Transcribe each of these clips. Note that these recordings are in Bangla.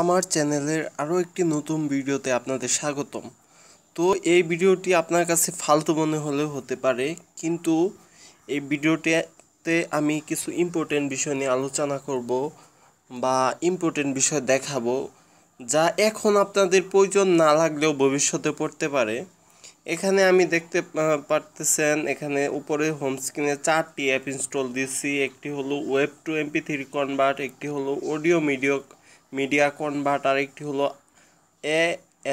আমার চ্যানেলের আরও একটি নতুন ভিডিওতে আপনাদের স্বাগতম তো এই ভিডিওটি আপনার কাছে ফালতু মনে হলেও হতে পারে কিন্তু এই ভিডিওটিতে আমি কিছু ইম্পর্টেন্ট বিষয় নিয়ে আলোচনা করব বা ইম্পর্টেন্ট বিষয় দেখাবো যা এখন আপনাদের প্রয়োজন না লাগলেও ভবিষ্যতে পড়তে পারে এখানে আমি দেখতে পারতেছেন এখানে উপরে হোম স্ক্রিনে চারটি অ্যাপ ইনস্টল দিচ্ছি একটি হলো wave to MP three convert একটি হলো অডিও মিডিয়া মিডিয়া কনভার্টার একটি হলো এ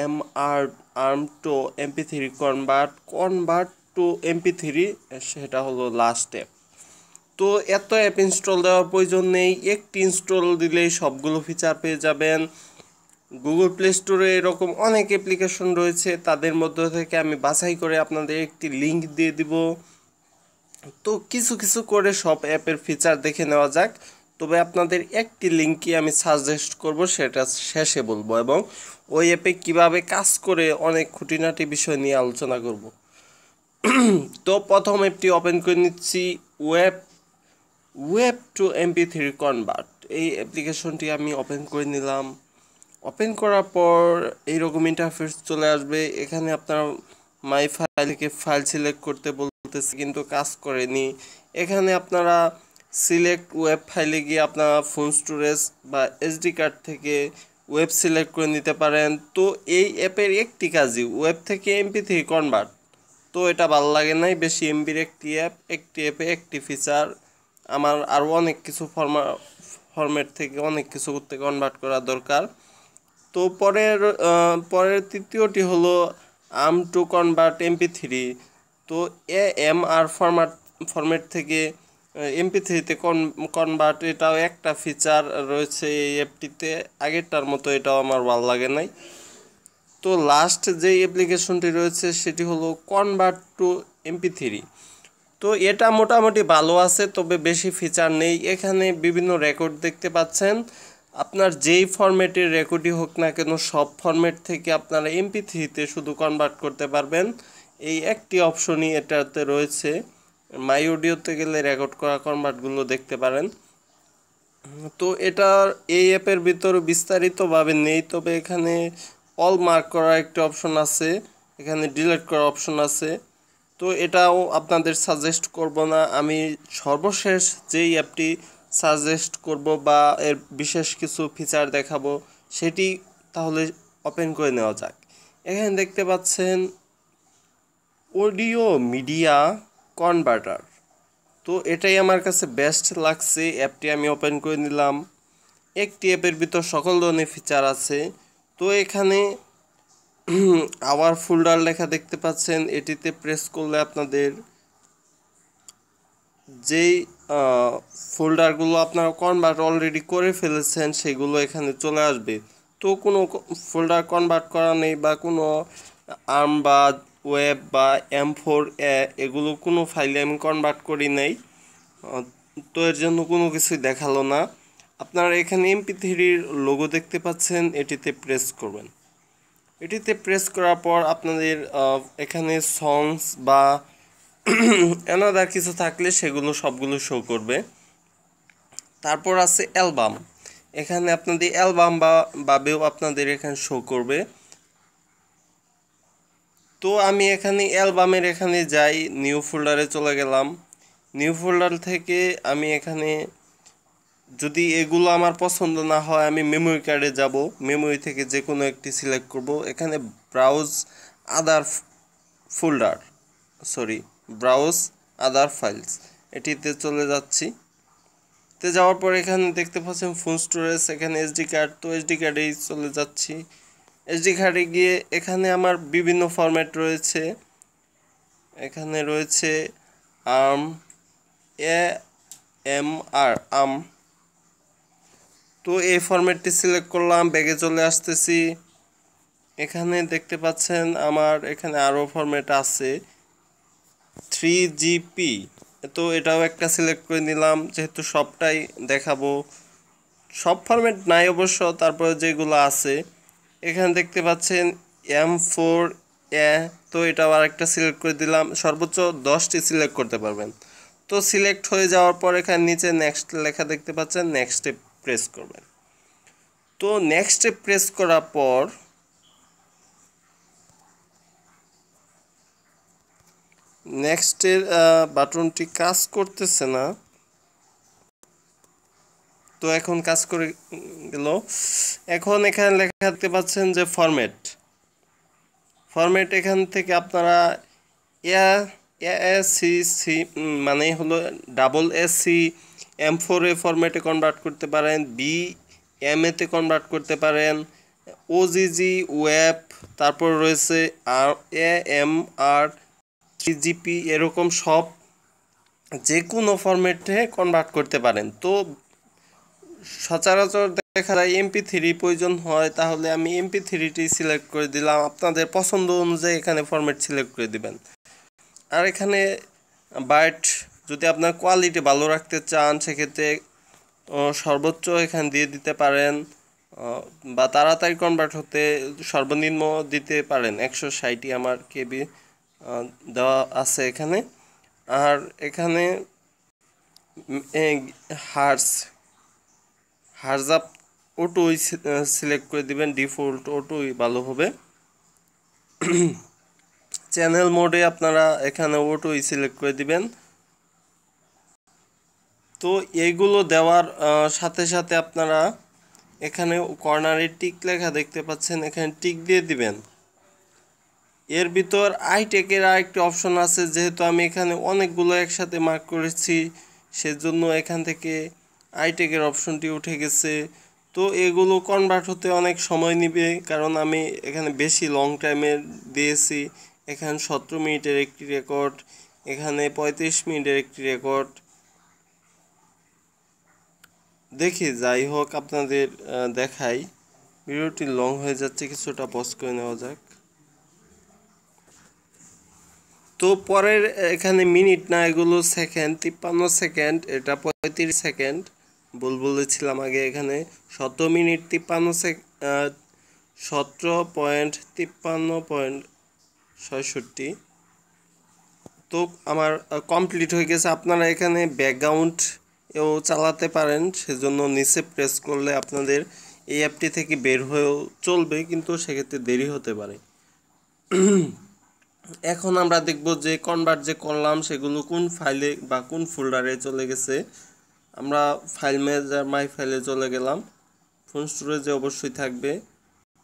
এম আর আর্ম to MP three convert convert to MP three সেটা হলো লাস্টে তো এত অ্যাপ ইনস্টল দেওয়ার প্রয়োজন নেই একটি ইনস্টল দিলেই সবগুলো ফিচার পেয়ে যাবেন গুগল প্লে স্টোরে এরকম অনেক অ্যাপ্লিকেশন রয়েছে তাদের মধ্যে থেকে আমি বাছাই করে আপনাদের একটি লিঙ্ক দিয়ে দিব তো কিছু কিছু করে সব অ্যাপের ফিচার দেখে নেওয়া যাক তবে আপনাদের একটি লিঙ্কই আমি সাজেস্ট করব সেটা শেষে বলবো এবং ওই অ্যাপে কিভাবে কাজ করে অনেক খুঁটিনাটি বিষয় নিয়ে আলোচনা করব তো প্রথম অ্যাপটি ওপেন করে নিচ্ছি wave wave to MP three convert এই অ্যাপ্লিকেশনটি আমি ওপেন করে নিলাম ওপেন করার পর এইরকম ইন্টারফেস চলে আসবে এখানে আপনার মাই ফাইলকে ফাইল সিলেক্ট করতে বলতেছে কিন্তু কাজ করেনি এখানে আপনারা সিলেক্ট ওয়েব ফাইলে গিয়ে আপনারা ফোন স্টোরেজ বা এসডি কার্ড থেকে ওয়েব সিলেক্ট করে নিতে পারেন তো এই অ্যাপের একটি কাজই ওয়েব থেকে এমপি থেকে কনভার্ট তো এটা ভালো লাগে নাই বেশি এমবির একটি অ্যাপ একটি অ্যাপে একটি ফিচার আমার আরও অনেক কিছু ফর্মা ফর্ম্যাট থেকে অনেক কিছু করতে কনভার্ট করা দরকার তো পরের পরের তৃতীয়টি হলো AMR to convert MP three তো A M R format format থেকে এমপি থ্রিতে কন কনভার্ট এটাও একটা ফিচার রয়েছে এই অ্যাপটিতে আগেরটার মতো এটাও আমার ভালো লাগে নাই তো লাস্ট যে অ্যাপ্লিকেশনটি রয়েছে সেটি হলো কনভার্ট টু এমপি থ্রি তো এটা মোটামুটি ভালো আছে তবে বেশি ফিচার নেই এখানে বিভিন্ন রেকর্ড দেখতে পাচ্ছেন আপনার যেই ফরম্যাটের রেকর্ডই হোক না কেন সব ফরম্যাট থেকে আপনারা এমপি থ্রিতে শুধু কনভার্ট করতে পারবেন এই একটি অপশনই এটাতে রয়েছে মাই অডিওতে গেলে রেকর্ড করা কনভার্টগুলো দেখতে পারেন তো এটার এই অ্যাপের ভিতর বিস্তারিতভাবে নেই তবে এখানে অল মার্ক করার একটি অপশন আছে এখানে ডিলিট করার অপশন আছে তো এটাও আপনাদের সাজেস্ট করব না আমি সর্বশেষ যেই অ্যাপটি সাজেস্ট করব বা এর বিশেষ কিছু ফিচার দেখাবো সেটি তাহলে ওপেন করে নেওয়া যাক এখানে দেখতে পাচ্ছেন অডিও মিডিয়া কনভার্টার তো এটাই আমার কাছে বেস্ট লাগছে অ্যাপটি আমি ওপেন করে নিলাম একটি অ্যাপের ভিতর সকল ধরনের ফিচার আছে তো এখানে আবার ফোল্ডার লেখা দেখতে পাচ্ছেন এটিতে প্রেস করলে আপনাদের যেই ফোল্ডারগুলো আপনারা কনভার্ট অলরেডি করে ফেলেছেন সেগুলো এখানে চলে আসবে তো কোনো ফোল্ডার কনভার্ট করা নেই বা কোনো আর্ম বা ওয়েব বা এম ফোর এ এগুলো কোনো ফাইলে আমি কনভার্ট করি নাই তো এর জন্য কোনো কিছুই দেখালো না আপনারা এখানে এমপি থ্রির লোগো দেখতে পাচ্ছেন এটিতে প্রেস করবেন এটিতে প্রেস করার পর আপনাদের এখানে সংস বা অ্যানাদার কিছু থাকলে সেগুলো সবগুলো শো করবে তারপর আছে অ্যালবাম এখানে আপনাদের অ্যালবাম বা বাবেও আপনাদের এখানে শো করবে তো আমি এখানে অ্যালবামের এখানে যাই নিউ ফোল্ডারে চলে গেলাম নিউ ফোল্ডার থেকে আমি এখানে যদি এগুলো আমার পছন্দ না হয় আমি মেমোরি কার্ডে যাব মেমোরি থেকে যে কোনো একটি সিলেক্ট করব এখানে browse other folder sorry browse other files এটিতে চলে যাচ্ছি তে যাওয়ার পর এখানে দেখতে পাচ্ছেন ফোন স্টোরেজ এখানে এসডি কার্ড তো এসডি কার্ডেই চলে যাচ্ছি এসডি ঘাটে গিয়ে এখানে আমার বিভিন্ন ফরম্যাট রয়েছে এখানে রয়েছে আর্ম এ এম আর আম তো এই ফরম্যাটটি সিলেক্ট করলাম ব্যাগে চলে আসতেছি এখানে দেখতে পাচ্ছেন আমার এখানে আরও ফরম্যাট আছে থ্রি জিপি তো এটাও একটা সিলেক্ট করে নিলাম যেহেতু সবটাই দেখাবো সব ফরম্যাট নাই অবশ্য তারপরে যেগুলো আছে এখানে দেখতে পাচ্ছেন এম ফোর এ তো এটা আরেকটা একটা সিলেক্ট করে দিলাম সর্বোচ্চ দশটি সিলেক্ট করতে পারবেন তো সিলেক্ট হয়ে যাওয়ার পর এখানে নিচে নেক্সট লেখা দেখতে পাচ্ছেন নেক্সটে প্রেস করবেন তো নেক্সটে প্রেস করার পর নেক্সটের বাটনটি কাজ করতেছে না তো এখন কাজ করে গেল এখন এখানে লেখা থাকতে পাচ্ছেন যে ফরম্যাট ফরম্যাট এখান থেকে আপনারা এসি সি মানে হলো double AC M four A ফরম্যাটে কনভার্ট করতে পারেন বি এম এতে কনভার্ট করতে পারেন ওজিজি ওয়েব তারপর রয়েছে আর এ এম আর থ্রি এরকম সব যে কোনো ফরম্যাটে কনভার্ট করতে পারেন তো সচরাচর দেখা যায় এমপি থ্রি প্রয়োজন হয় তাহলে আমি এমপি থ্রিটি সিলেক্ট করে দিলাম আপনাদের পছন্দ অনুযায়ী এখানে ফরম্যাট সিলেক্ট করে দিবেন আর এখানে বাট যদি আপনার কোয়ালিটি ভালো রাখতে চান সেক্ষেত্রে সর্বোচ্চ এখানে দিয়ে দিতে পারেন বা তাড়াতাড়ি কনভার্ট হতে সর্বনিম্ন দিতে পারেন একশো ষাটই আমার কেবি দেওয়া আছে এখানে আর এখানে হার্স হারজাপ ওটুই সিলেক্ট করে দিবেন ডিফল্ট ওটুই ভালো হবে চ্যানেল মোডে আপনারা এখানে ওটুই সিলেক্ট করে দিবেন তো এইগুলো দেওয়ার সাথে সাথে আপনারা এখানে কর্নারে টিক লেখা দেখতে পাচ্ছেন এখানে টিক দিয়ে দিবেন এর ভিতর আইটেকের আরেকটি অপশন আছে যেহেতু আমি এখানে অনেকগুলো একসাথে মার্ক করেছি সেজন্য এখান থেকে আইটেকের অপশনটি উঠে গেছে তো এগুলো কনভার্ট হতে অনেক সময় নেবে কারণ আমি এখানে বেশি লং টাইমের দিয়েছি এখানে সতেরো মিনিটের একটি রেকর্ড এখানে পঁয়ত্রিশ মিনিটের একটি রেকর্ড দেখি যাই হোক আপনাদের দেখাই ভিডিওটি লং হয়ে যাচ্ছে কিছুটা পজ করে নেওয়া যাক তো পরের এখানে মিনিট না এগুলো সেকেন্ড তিপ্পান্ন সেকেন্ড এটা পঁয়ত্রিশ সেকেন্ড বল বলেছিলাম আগে এখানে সতেরো মিনিট তিপ্পান্ন সে সতেরো পয়েন্ট তিপ্পান্ন পয়েন্ট ছয়ষট্টি তো আমার কমপ্লিট হয়ে গেছে আপনারা এখানে ব্যাকগ্রাউন্ড এও চালাতে পারেন সেজন্য নিচে প্রেস করলে আপনাদের এই অ্যাপটি থেকে বের হয়েও চলবে কিন্তু সেক্ষেত্রে দেরি হতে পারে এখন আমরা দেখব যে কনভার্ট যে করলাম সেগুলো কোন ফাইলে বা কোন ফোল্ডারে চলে গেছে আমরা ফাইল ম্যানেজার মাই ফাইলে চলে গেলাম ফোন স্টোরেজে অবশ্যই থাকবে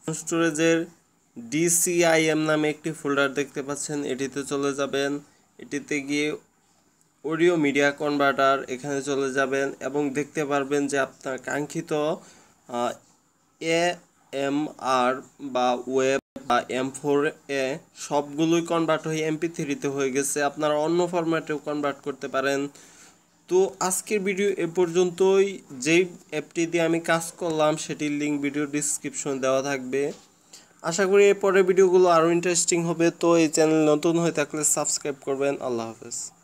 ফোন স্টোরেজের ডিসিআইএম নামে একটি ফোল্ডার দেখতে পাচ্ছেন এটিতে চলে যাবেন এটিতে গিয়ে অডিও মিডিয়া কনভার্টার এখানে চলে যাবেন এবং দেখতে পারবেন যে আপনার কাঙ্ক্ষিত এ এম আর বা ওয়েব বা এম ফোর এ সবগুলোই কনভার্ট হয়ে এমপি থ্রিতে হয়ে গেছে আপনারা অন্য ফরম্যাটেও কনভার্ট করতে পারেন তো আজকের ভিডিও এ পর্যন্তই যেই অ্যাপটি দিয়ে আমি কাজ করলাম সেটির লিঙ্ক ভিডিও ডিসক্রিপশন দেওয়া থাকবে আশা করি এর পরের ভিডিওগুলো আরও ইন্টারেস্টিং হবে তো এই চ্যানেল নতুন হয়ে থাকলে সাবস্ক্রাইব করবেন আল্লাহ হাফেজ